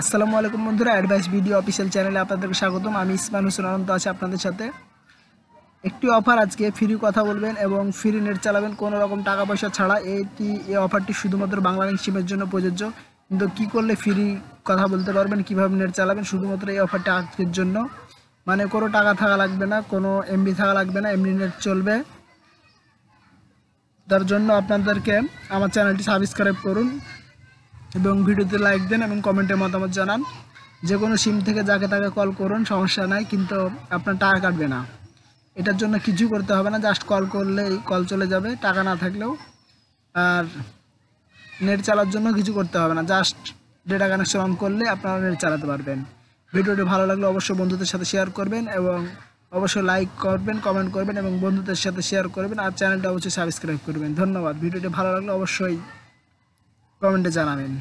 আসসালামু আলাইকুম বন্ধুরা অ্যাডভাইস ভিডিও অফিসিয়াল চ্যানেলে আপনাদেরকে স্বাগতম আমি ইসমান হোসেন অনন্ত আছি আপনাদের সাথে একটি অফার আজকে ফ্রি কথা বলবেন এবং ফ্রি নেট চালাবেন কোনো রকম টাকা পয়সা ছাড়া এইটি এই অফারটি শুধুমাত্র বাংলাদেশ সিমের জন্য প্রযোজ্য কিন্তু কী করলে ফ্রি কথা বলতে পারবেন কীভাবে নেট চালাবেন শুধুমাত্র এই অফারটা আজকের জন্য মানে কোনো টাকা থাকা লাগবে না কোনো এমবি থাকা লাগবে না এমনি নেট চলবে তার জন্য আপনাদেরকে আমার চ্যানেলটি সাবস্ক্রাইব করুন এবং ভিডিওতে লাইক দেন এবং কমেন্টে মতামত জানান যে কোনো সিম থেকে যাকে তাকে কল করুন সমস্যা নাই কিন্তু আপনার টাকা কাটবে না এটার জন্য কিছু করতে হবে না জাস্ট কল করলেই কল চলে যাবে টাকা না থাকলেও আর নেট চালার জন্য কিছু করতে হবে না জাস্ট ডেটা কানেকশন অন করলে আপনারা নেট চালাতে পারবেন ভিডিওটি ভালো লাগলে অবশ্যই বন্ধুদের সাথে শেয়ার করবেন এবং অবশ্যই লাইক করবেন কমেন্ট করবেন এবং বন্ধুদের সাথে শেয়ার করবেন আর চ্যানেলটা অবশ্যই সাবস্ক্রাইব করবেন ধন্যবাদ ভিডিওটি ভালো লাগলে অবশ্যই কমেন্টে জানাবেন